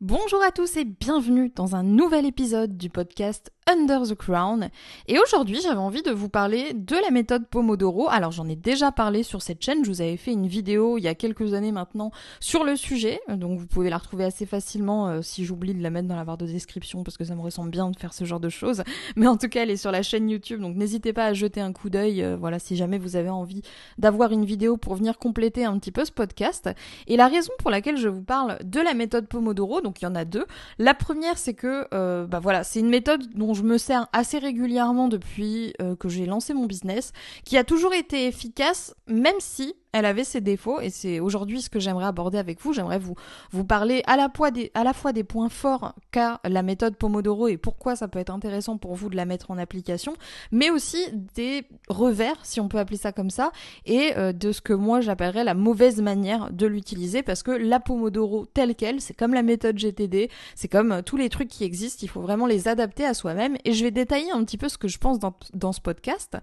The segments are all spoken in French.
Bonjour à tous et bienvenue dans un nouvel épisode du podcast Under the Crown. Et aujourd'hui, j'avais envie de vous parler de la méthode Pomodoro. Alors, j'en ai déjà parlé sur cette chaîne. Je vous avais fait une vidéo il y a quelques années maintenant sur le sujet. Donc, vous pouvez la retrouver assez facilement euh, si j'oublie de la mettre dans la barre de description parce que ça me ressemble bien de faire ce genre de choses. Mais en tout cas, elle est sur la chaîne YouTube. Donc, n'hésitez pas à jeter un coup d'œil. Euh, voilà, si jamais vous avez envie d'avoir une vidéo pour venir compléter un petit peu ce podcast. Et la raison pour laquelle je vous parle de la méthode Pomodoro, donc il y en a deux. La première, c'est que, euh, bah voilà, c'est une méthode dont je je me sers assez régulièrement depuis euh, que j'ai lancé mon business, qui a toujours été efficace, même si elle avait ses défauts et c'est aujourd'hui ce que j'aimerais aborder avec vous. J'aimerais vous, vous parler à la, fois des, à la fois des points forts qu'a la méthode Pomodoro et pourquoi ça peut être intéressant pour vous de la mettre en application, mais aussi des revers, si on peut appeler ça comme ça, et euh, de ce que moi j'appellerais la mauvaise manière de l'utiliser parce que la Pomodoro telle qu'elle, c'est comme la méthode GTD, c'est comme euh, tous les trucs qui existent, il faut vraiment les adapter à soi-même et je vais détailler un petit peu ce que je pense dans, dans ce podcast.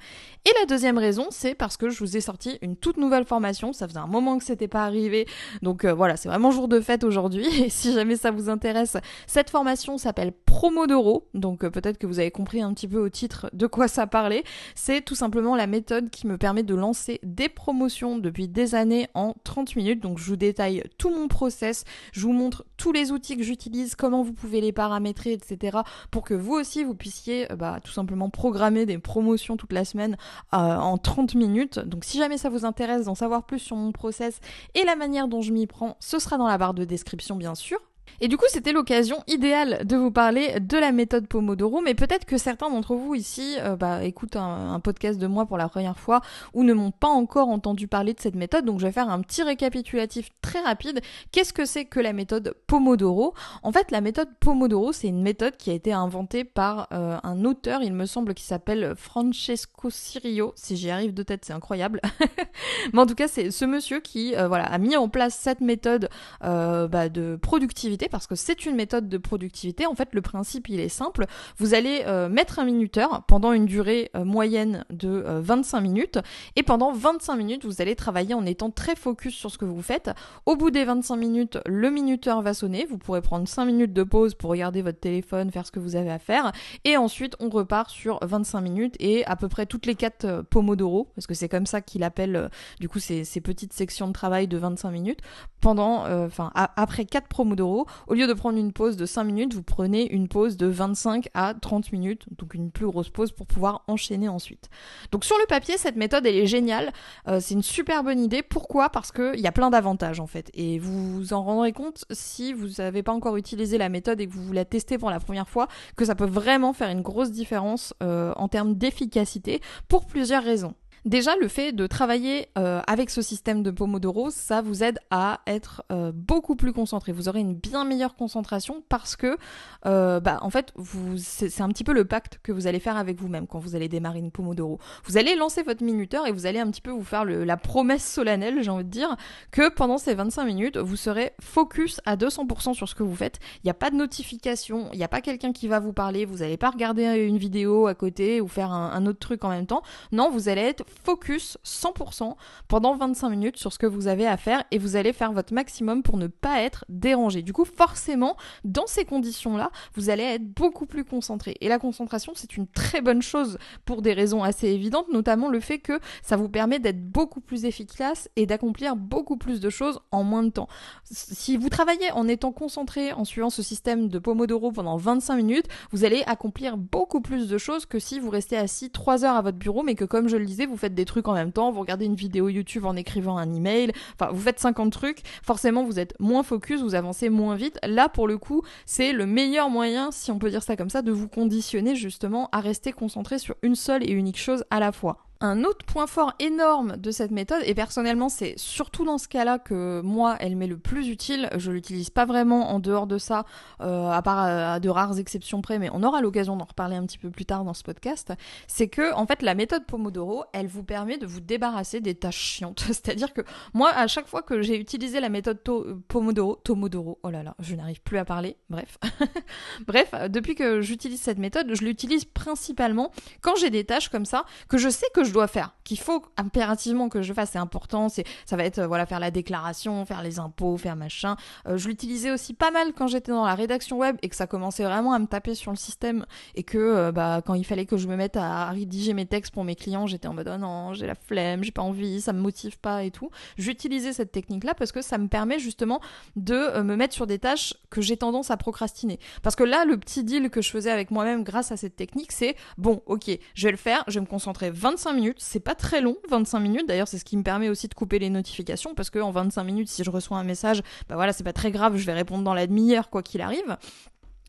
Et la deuxième raison, c'est parce que je vous ai sorti une toute nouvelle formation ça faisait un moment que c'était pas arrivé. Donc euh, voilà, c'est vraiment jour de fête aujourd'hui. Et si jamais ça vous intéresse, cette formation s'appelle Promo d'Euro. Donc euh, peut-être que vous avez compris un petit peu au titre de quoi ça parlait. C'est tout simplement la méthode qui me permet de lancer des promotions depuis des années en 30 minutes. Donc je vous détaille tout mon process. Je vous montre tous les outils que j'utilise, comment vous pouvez les paramétrer, etc. pour que vous aussi vous puissiez euh, bah, tout simplement programmer des promotions toute la semaine en 30 minutes. Donc si jamais ça vous intéresse dans sa savoir plus sur mon process et la manière dont je m'y prends, ce sera dans la barre de description bien sûr. Et du coup, c'était l'occasion idéale de vous parler de la méthode Pomodoro, mais peut-être que certains d'entre vous ici euh, bah, écoutent un, podcast de moi pour la première fois ou ne m'ont pas encore entendu parler de cette méthode, donc je vais faire un petit récapitulatif très rapide. Qu'est-ce que c'est que la méthode Pomodoro En fait, la méthode Pomodoro, c'est une méthode qui a été inventée par euh, un auteur, il me semble, qui s'appelle Francesco Sirio, Si j'y arrive de tête, c'est incroyable. mais en tout cas, c'est ce monsieur qui euh, voilà, a mis en place cette méthode bah, de productivité parce que c'est une méthode de productivité. En fait, le principe, il est simple. Vous allez euh, mettre un minuteur pendant une durée euh, moyenne de 25 euh, minutes et pendant 25 minutes, vous allez travailler en étant très focus sur ce que vous faites. Au bout des 25 minutes, le minuteur va sonner. Vous pourrez prendre 5 minutes de pause pour regarder votre téléphone, faire ce que vous avez à faire et ensuite, on repart sur 25 minutes et à peu près toutes les 4 Pomodoro parce que c'est comme ça qu'il appelle du coup ces, petites sections de travail de 25 minutes pendant, enfin après 4 Pomodoro au lieu de prendre une pause de 5 minutes, vous prenez une pause de 25 à 30 minutes, donc une plus grosse pause pour pouvoir enchaîner ensuite. Donc sur le papier, cette méthode, elle est géniale. Euh, c'est une super bonne idée. Pourquoi Parce qu'il y a plein d'avantages en fait. Et vous vous en rendrez compte si vous n'avez pas encore utilisé la méthode et que vous la testez pour la première fois, que ça peut vraiment faire une grosse différence euh, en termes d'efficacité pour plusieurs raisons. Déjà, le fait de travailler euh, avec ce système de Pomodoro, ça vous aide à être euh, beaucoup plus concentré. Vous aurez une bien meilleure concentration parce que, euh, bah, en fait, c'est un petit peu le pacte que vous allez faire avec vous-même quand vous allez démarrer une Pomodoro. Vous allez lancer votre minuteur et vous allez un petit peu vous faire la promesse solennelle, j'ai envie de dire, que pendant ces 25 minutes, vous serez focus à 200% sur ce que vous faites. Il n'y a pas de notification, il n'y a pas quelqu'un qui va vous parler, vous n'allez pas regarder une vidéo à côté ou faire un autre truc en même temps. Non, vous allez être focus 100% pendant 25 minutes sur ce que vous avez à faire et vous allez faire votre maximum pour ne pas être dérangé. Du coup, forcément, dans ces conditions-là, vous allez être beaucoup plus concentré. Et la concentration, c'est une très bonne chose pour des raisons assez évidentes, notamment le fait que ça vous permet d'être beaucoup plus efficace et d'accomplir beaucoup plus de choses en moins de temps. Si vous travaillez en étant concentré, en suivant ce système de Pomodoro pendant 25 minutes, vous allez accomplir beaucoup plus de choses que si vous restez assis 3 heures à votre bureau, mais que comme je le disais, vous faites des trucs en même temps, vous regardez une vidéo YouTube en écrivant un email, enfin vous faites 50 trucs, forcément vous êtes moins focus, vous avancez moins vite. Là pour le coup, c'est le meilleur moyen, si on peut dire ça comme ça, de vous conditionner justement à rester concentré sur une seule et unique chose à la fois. Un autre point fort énorme de cette méthode, et personnellement c'est surtout dans ce cas-là que moi elle m'est le plus utile, je l'utilise pas vraiment en dehors de ça, euh, à part euh, à de rares exceptions près, mais on aura l'occasion d'en reparler un petit peu plus tard dans ce podcast, c'est que en fait la méthode Pomodoro, elle vous permet de vous débarrasser des tâches chiantes. C'est-à-dire que moi à chaque fois que j'ai utilisé la méthode euh, Pomodoro, Tomodoro, oh là là, je n'arrive plus à parler, bref. bref, depuis que j'utilise cette méthode, je l'utilise principalement quand j'ai des tâches comme ça, que je sais que je dois faire, qu'il faut impérativement que je fasse, c'est important, c'est ça va être euh, voilà faire la déclaration, faire les impôts, faire machin. Euh, je l'utilisais aussi pas mal quand j'étais dans la rédaction web et que ça commençait vraiment à me taper sur le système et que euh, bah quand il fallait que je me mette à rédiger mes textes pour mes clients, j'étais en mode oh non, j'ai la flemme, j'ai pas envie, ça me motive pas et tout. J'utilisais cette technique là parce que ça me permet justement de me mettre sur des tâches que j'ai tendance à procrastiner. Parce que là le petit deal que je faisais avec moi-même grâce à cette technique, c'est bon, OK, je vais le faire, je vais me concentrer 25 c'est pas très long, 25 minutes. D'ailleurs, c'est ce qui me permet aussi de couper les notifications parce que en 25 minutes, si je reçois un message, bah voilà, c'est pas très grave, je vais répondre dans la demi-heure quoi qu'il arrive.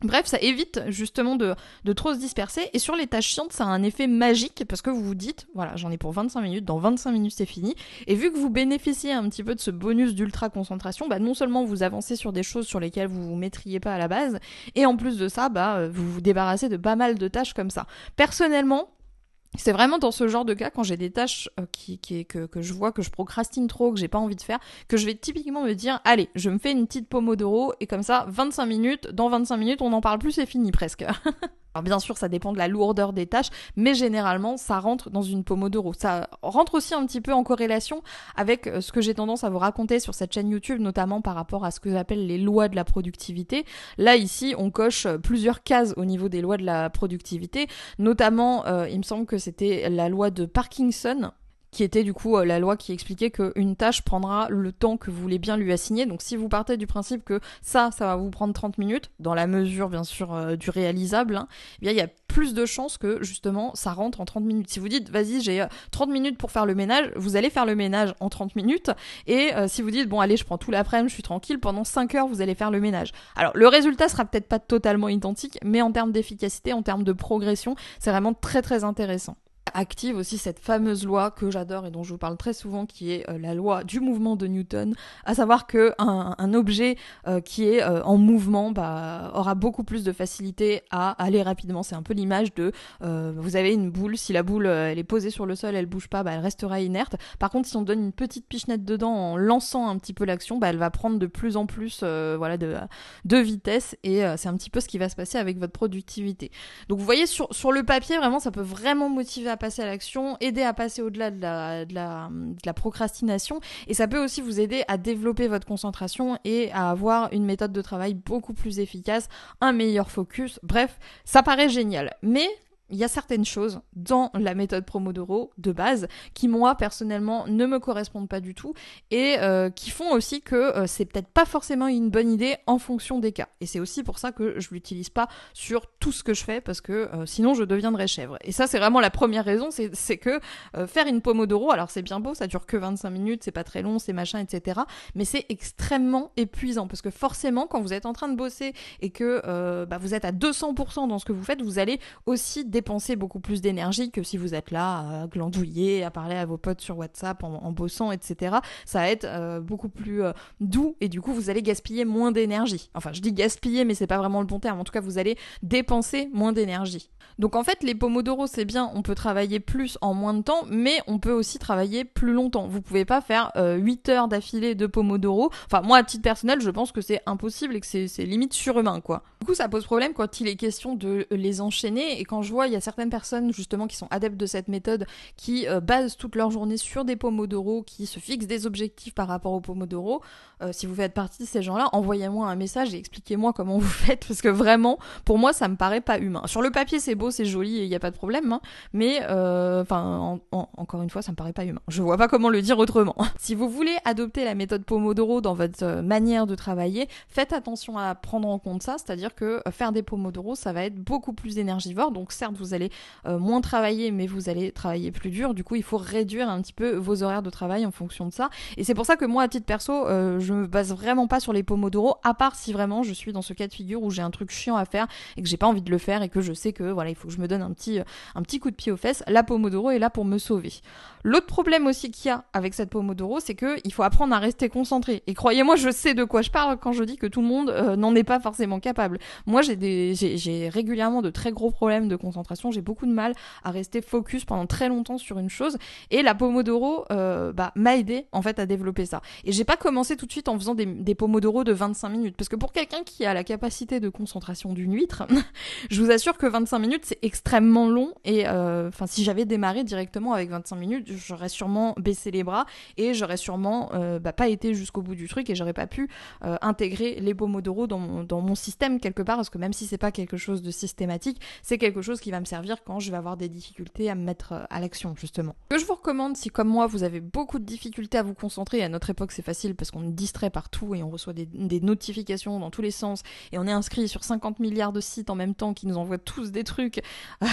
Bref, ça évite justement de, de, trop se disperser. Et sur les tâches chiantes, ça a un effet magique parce que vous vous dites, voilà, j'en ai pour 25 minutes, dans 25 minutes c'est fini. Et vu que vous bénéficiez un petit peu de ce bonus d'ultra concentration, bah non seulement vous avancez sur des choses sur lesquelles vous vous mettriez pas à la base, et en plus de ça, bah euh, vous vous débarrassez de pas mal de tâches comme ça. Personnellement, c'est vraiment dans ce genre de cas, quand j'ai des tâches euh, qui, que, que, je vois que je procrastine trop, que j'ai pas envie de faire, que je vais typiquement me dire, allez, je me fais une petite pomodoro et comme ça, 25 minutes, dans 25 minutes, on n'en parle plus, c'est fini presque. Alors bien sûr, ça dépend de la lourdeur des tâches, mais généralement, ça rentre dans une Pomodoro. Ça rentre aussi un petit peu en corrélation avec euh, ce que j'ai tendance à vous raconter sur cette chaîne YouTube, notamment par rapport à ce que j'appelle les lois de la productivité. Là, ici, on coche euh, plusieurs cases au niveau des lois de la productivité, notamment, euh, il me semble que c'était la loi de Parkinson, qui était du coup euh, la loi qui expliquait qu'une tâche prendra le temps que vous voulez bien lui assigner. Donc si vous partez du principe que ça, ça va vous prendre 30 minutes, dans la mesure bien sûr euh, du réalisable, hein, eh bien il y a plus de chances que justement ça rentre en 30 minutes. Si vous dites vas-y j'ai 30 euh, minutes pour faire le ménage, vous allez faire le ménage en 30 minutes. Et si vous dites bon allez je prends tout l'après-midi, je suis tranquille, pendant 5 heures vous allez faire le ménage. Alors le résultat sera peut-être pas totalement identique, mais en termes d'efficacité, en termes de progression, c'est vraiment très très intéressant active aussi cette fameuse loi que j'adore et dont je vous parle très souvent, qui est euh, la loi du mouvement de Newton, à savoir que un, objet euh, qui est euh, en mouvement bah, aura beaucoup plus de facilité à aller rapidement. C'est un peu l'image de vous avez une boule, si la boule elle est posée sur le sol, elle bouge pas, bah, elle restera inerte. Par contre, si on donne une petite pichenette dedans en lançant un petit peu l'action, bah, elle va prendre de plus en plus voilà de, de, vitesse et c'est un petit peu ce qui va se passer avec votre productivité. Donc vous voyez sur, sur le papier vraiment ça peut vraiment motiver à passer à l'action, aider à passer au-delà de la, de la, procrastination. Et ça peut aussi vous aider à développer votre concentration et à avoir une méthode de travail beaucoup plus efficace, un meilleur focus. Bref, ça paraît génial. Mais il y a certaines choses dans la méthode Promodoro de base qui moi personnellement ne me correspondent pas du tout et euh, qui font aussi que euh, c'est peut-être pas forcément une bonne idée en fonction des cas. Et c'est aussi pour ça que je l'utilise pas sur tout ce que je fais parce que euh, sinon je deviendrais chèvre. Et ça c'est vraiment la première raison, c'est que faire une Pomodoro, alors c'est bien beau, ça dure que 25 minutes, c'est pas très long, c'est machin, etc. Mais c'est extrêmement épuisant parce que forcément quand vous êtes en train de bosser et que bah, vous êtes à 200% dans ce que vous faites, vous allez aussi dépenser beaucoup plus d'énergie que si vous êtes là à glandouiller, à parler à vos potes sur WhatsApp en, bossant, etc. Ça va être euh, beaucoup plus euh, doux et du coup vous allez gaspiller moins d'énergie. Enfin, je dis gaspiller, mais c'est pas vraiment le bon terme. En tout cas, vous allez dépenser moins d'énergie. Donc en fait, les pomodoro, c'est bien, on peut travailler plus en moins de temps, mais on peut aussi travailler plus longtemps. Vous pouvez pas faire 8 euh, heures d'affilée de pomodoro. Enfin, moi, à titre personnel, je pense que c'est impossible et que c'est limite surhumain, quoi coup, ça pose problème quand il est question de euh, les enchaîner. Et quand je vois, il y a certaines personnes justement qui sont adeptes de cette méthode, qui euh, basent toute leur journée sur des pomodoro, qui se fixent des objectifs par rapport aux pomodoro. Euh, si vous faites partie de ces gens-là, envoyez-moi un message et expliquez-moi comment vous faites, parce que vraiment, pour moi, ça me paraît pas humain. Sur le papier, c'est beau, c'est joli, il n'y a pas de problème, hein, mais enfin, encore une fois, ça me paraît pas humain. Je vois pas comment le dire autrement. si vous voulez adopter la méthode pomodoro dans votre manière de travailler, faites attention à prendre en compte ça, c'est-à-dire que euh, faire des Pomodoro, ça va être beaucoup plus énergivore. Donc certes, vous allez euh, moins travailler, mais vous allez travailler plus dur. Du coup, il faut réduire un petit peu vos horaires de travail en fonction de ça. Et c'est pour ça que moi, à titre perso, je euh, je me base vraiment pas sur les Pomodoro, à part si vraiment je suis dans ce cas de figure où j'ai un truc chiant à faire et que j'ai pas envie de le faire et que je sais que voilà, il faut que je me donne un petit, un petit coup de pied aux fesses. La pomodoro est là pour me sauver. L'autre problème aussi qu'il y a avec cette pomodoro, c'est qu'il faut apprendre à rester concentré. Et croyez-moi, je sais de quoi je parle quand je dis que tout le monde n'en est pas forcément capable. Moi, j'ai régulièrement de très gros problèmes de concentration. J'ai beaucoup de mal à rester focus pendant très longtemps sur une chose. Et la Pomodoro euh, bah, m'a aidé en fait à développer ça. Et j'ai pas commencé tout de suite en faisant des, des Pomodoro de 25 minutes. Parce que pour quelqu'un qui a la capacité de concentration d'une huître, je vous assure que 25 minutes c'est extrêmement long. Et euh, si j'avais démarré directement avec 25 minutes, j'aurais sûrement baissé les bras et j'aurais sûrement euh, bah, pas été jusqu'au bout du truc et j'aurais pas pu intégrer les Pomodoro dans mon, dans mon système quelque part parce que même si c'est pas quelque chose de systématique, c'est quelque chose qui va me servir quand je vais avoir des difficultés à me mettre euh, à l'action justement. Ce que je vous recommande si comme moi vous avez beaucoup de difficultés à vous concentrer, à notre époque c'est facile parce qu'on est distrait partout et on reçoit des, des, notifications dans tous les sens et on est inscrit sur 50 milliards de sites en même temps qui nous envoient tous des trucs.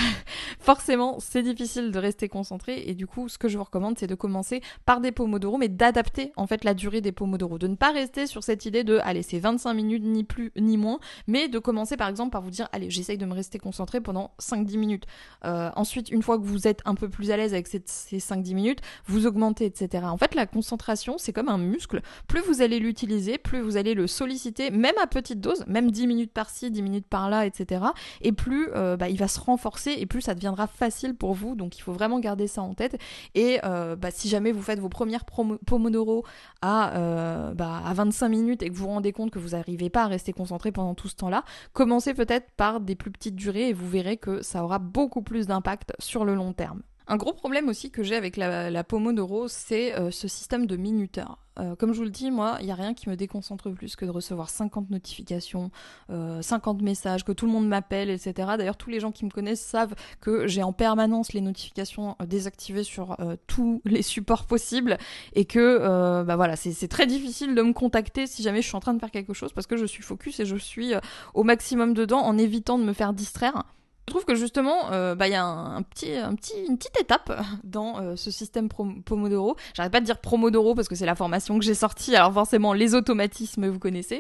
Forcément, c'est difficile de rester concentré et du coup, ce que je vous recommande c'est de commencer par des pomodoro mais d'adapter en fait la durée des pomodoro, de ne pas rester sur cette idée de allez, c'est 25 minutes ni plus ni moins, mais de commencer par exemple par vous dire allez j'essaye de me rester concentré pendant 5-10 minutes. Euh, ensuite une fois que vous êtes un peu plus à l'aise avec ces, 5-10 minutes, vous augmentez etc. En fait la concentration c'est comme un muscle, plus vous allez l'utiliser, plus vous allez le solliciter même à petite dose, même 10 minutes par-ci, 10 minutes par-là etc. Et plus euh, bah, il va se renforcer et plus ça deviendra facile pour vous donc il faut vraiment garder ça en tête et euh, bah, si jamais vous faites vos premières Pomodoro à, bah, à 25 minutes et que vous vous rendez compte que vous n'arrivez pas à rester concentré pendant tout ce temps-là, Commencez peut-être par des plus petites durées et vous verrez que ça aura beaucoup plus d'impact sur le long terme. Un gros problème aussi que j'ai avec la, Pomodoro, c'est euh, ce système de minuteur. Euh, comme je vous le dis, moi, il n'y a rien qui me déconcentre plus que de recevoir 50 notifications, 50 euh, messages, que tout le monde m'appelle, etc. D'ailleurs, tous les gens qui me connaissent savent que j'ai en permanence les notifications désactivées sur tous les supports possibles et que, bah voilà, c'est très difficile de me contacter si jamais je suis en train de faire quelque chose parce que je suis focus et je suis au maximum dedans en évitant de me faire distraire. Je trouve que justement, euh, bah, il y a un, petit, un petit, une petite étape dans euh, ce système Pomodoro. J'arrête pas de dire pomodoro parce que c'est la formation que j'ai sortie, alors forcément les automatismes vous connaissez.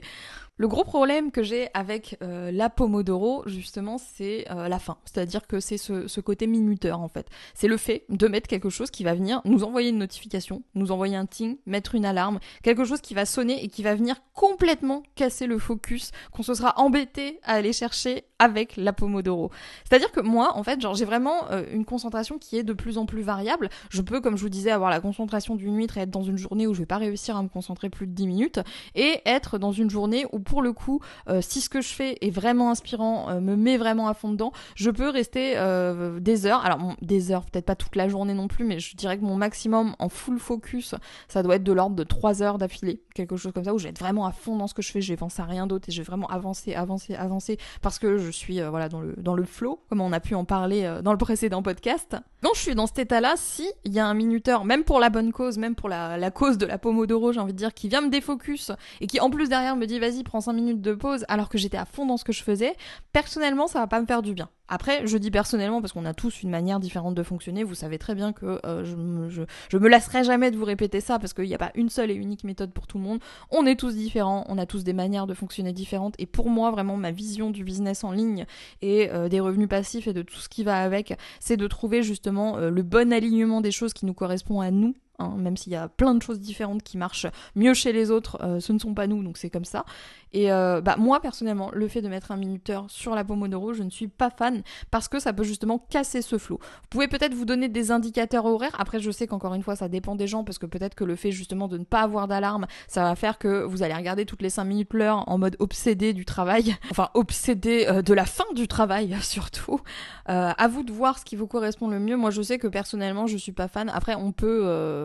Le gros problème que j'ai avec euh, la Pomodoro, justement, c'est euh, la fin. C'est-à-dire que c'est ce, côté minuteur, en fait. C'est le fait de mettre quelque chose qui va venir nous envoyer une notification, nous envoyer un ting, mettre une alarme, quelque chose qui va sonner et qui va venir complètement casser le focus, qu'on se sera embêté à aller chercher avec la Pomodoro. C'est-à-dire que moi, en fait, genre, j'ai vraiment euh, une concentration qui est de plus en plus variable. Je peux, comme je vous disais, avoir la concentration d'une huître et être dans une journée où je vais pas réussir à me concentrer plus de 10 minutes, et être dans une journée où pour le coup, euh, si ce que je fais est vraiment inspirant, euh, me met vraiment à fond dedans, je peux rester euh, des heures. Alors des heures, peut-être pas toute la journée non plus, mais je dirais que mon maximum en full focus, ça doit être de l'ordre de 3 heures d'affilée, quelque chose comme ça, où je vais être vraiment à fond dans ce que je fais, je vais à rien d'autre et je vais vraiment avancer, avancer, avancer, parce que je suis voilà dans le dans le flow, comme on a pu en parler dans le précédent podcast. Quand je suis dans cet état-là, si il y a un minuteur, même pour la bonne cause, même pour la, la cause de la Pomodoro, j'ai envie de dire, qui vient me défocus et qui en plus derrière me dit vas-y prends 5 minutes de pause alors que j'étais à fond dans ce que je faisais, personnellement ça va pas me faire du bien. Après, je dis personnellement, parce qu'on a tous une manière différente de fonctionner, vous savez très bien que euh, je, me, me lasserai jamais de vous répéter ça, parce qu'il n'y a pas une seule et unique méthode pour tout le monde. On est tous différents, on a tous des manières de fonctionner différentes, et pour moi, vraiment, ma vision du business en ligne et euh, des revenus passifs et de tout ce qui va avec, c'est de trouver justement euh, le bon alignement des choses qui nous correspond à nous, Hein, même s'il y a plein de choses différentes qui marchent mieux chez les autres, euh, ce ne sont pas nous, donc c'est comme ça. Et euh, bah, moi, personnellement, le fait de mettre un minuteur sur la Pomodoro, je ne suis pas fan parce que ça peut justement casser ce flot. Vous pouvez peut-être vous donner des indicateurs horaires. Après, je sais qu'encore une fois, ça dépend des gens parce que peut-être que le fait justement de ne pas avoir d'alarme, ça va faire que vous allez regarder toutes les 5 minutes l'heure en mode obsédé du travail, enfin obsédé euh, de la fin du travail surtout. à vous de voir ce qui vous correspond le mieux. Moi, je sais que personnellement, je suis pas fan. Après, on peut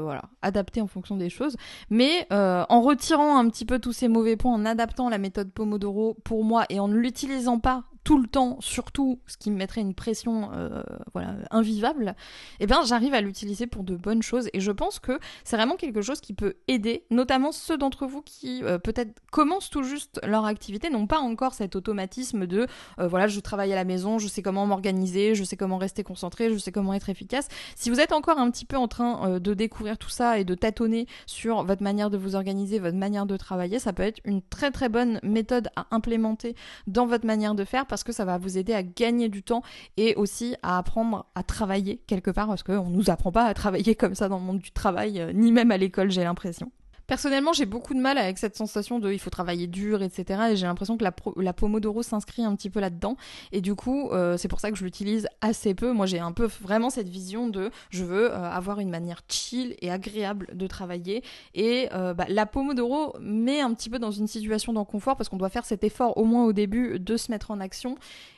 voilà, adapter en fonction des choses. Mais euh, en retirant un petit peu tous ces mauvais points, en adaptant la méthode Pomodoro pour moi et en ne l'utilisant pas tout le temps, surtout, ce qui me mettrait une pression euh, voilà, invivable, et eh bien j'arrive à l'utiliser pour de bonnes choses. Et je pense que c'est vraiment quelque chose qui peut aider, notamment ceux d'entre vous qui euh, peut-être commencent tout juste leur activité, n'ont pas encore cet automatisme de euh, voilà, je travaille à la maison, je sais comment m'organiser, je sais comment rester concentré, je sais comment être efficace. Si vous êtes encore un petit peu en train de découvrir tout ça et de tâtonner sur votre manière de vous organiser, votre manière de travailler, ça peut être une très très bonne méthode à implémenter dans votre manière de faire parce que ça va vous aider à gagner du temps et aussi à apprendre à travailler quelque part parce qu'on ne nous apprend pas à travailler comme ça dans le monde du travail, euh, ni même à l'école, j'ai l'impression. Personnellement, j'ai beaucoup de mal avec cette sensation de il faut travailler dur, etc. Et j'ai l'impression que la, Pomodoro s'inscrit un petit peu là-dedans. Et du coup, euh, c'est pour ça que je l'utilise assez peu. Moi, j'ai un peu vraiment cette vision de je veux euh, avoir une manière chill et agréable de travailler. Et euh, bah, la Pomodoro met un petit peu dans une situation d'inconfort parce qu'on doit faire cet effort au moins au début de se mettre en action.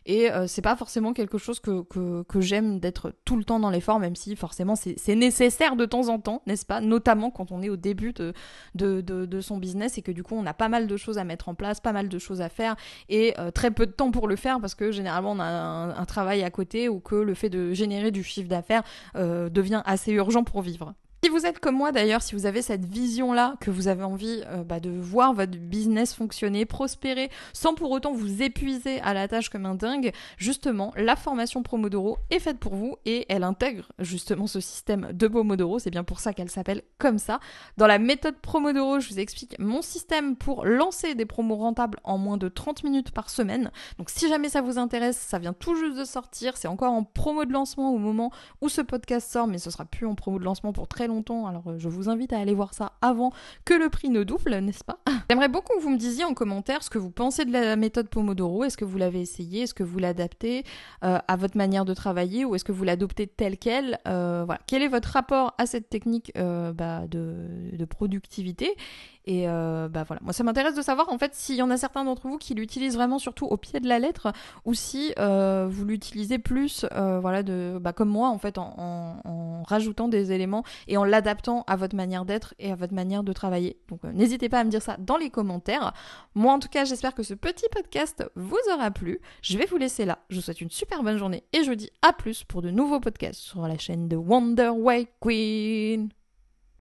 Et c'est pas forcément quelque chose que, que j'aime d'être tout le temps dans l'effort, même si forcément c'est nécessaire de temps en temps, n'est-ce pas Notamment quand on est au début de de, de, son business et que du coup on a pas mal de choses à mettre en place, pas mal de choses à faire et euh, très peu de temps pour le faire parce que généralement on a un, travail à côté ou que le fait de générer du chiffre d'affaires euh, devient assez urgent pour vivre. Si vous êtes comme moi d'ailleurs, si vous avez cette vision-là, que vous avez envie euh, bah, de voir votre business fonctionner, prospérer, sans pour autant vous épuiser à la tâche comme un dingue, justement, la formation Promodoro est faite pour vous et elle intègre justement ce système de Pomodoro. C'est bien pour ça qu'elle s'appelle comme ça. Dans la méthode Promodoro, je vous explique mon système pour lancer des promos rentables en moins de 30 minutes par semaine. Donc si jamais ça vous intéresse, ça vient tout juste de sortir. C'est encore en promo de lancement au moment où ce podcast sort, mais ce sera plus en promo de lancement pour très longtemps, alors euh, je vous invite à aller voir ça avant que le prix ne double, n'est-ce pas J'aimerais beaucoup que vous me disiez en commentaire ce que vous pensez de la méthode Pomodoro, est-ce que vous l'avez essayé, est-ce que vous l'adaptez euh, à votre manière de travailler ou est-ce que vous l'adoptez telle qu'elle euh, quel est votre rapport à cette technique bah, de productivité et euh, bah voilà, moi ça m'intéresse de savoir en fait s'il y en a certains d'entre vous qui l'utilisent vraiment surtout au pied de la lettre ou si euh, vous l'utilisez plus, euh, voilà, de, bah, comme moi en fait, en, en rajoutant des éléments et en l'adaptant à votre manière d'être et à votre manière de travailler. Donc n'hésitez pas à me dire ça dans les commentaires. Moi en tout cas, j'espère que ce petit podcast vous aura plu. Je vais vous laisser là. Je vous souhaite une super bonne journée et je vous dis à plus pour de nouveaux podcasts sur la chaîne de Wonder Way Queen.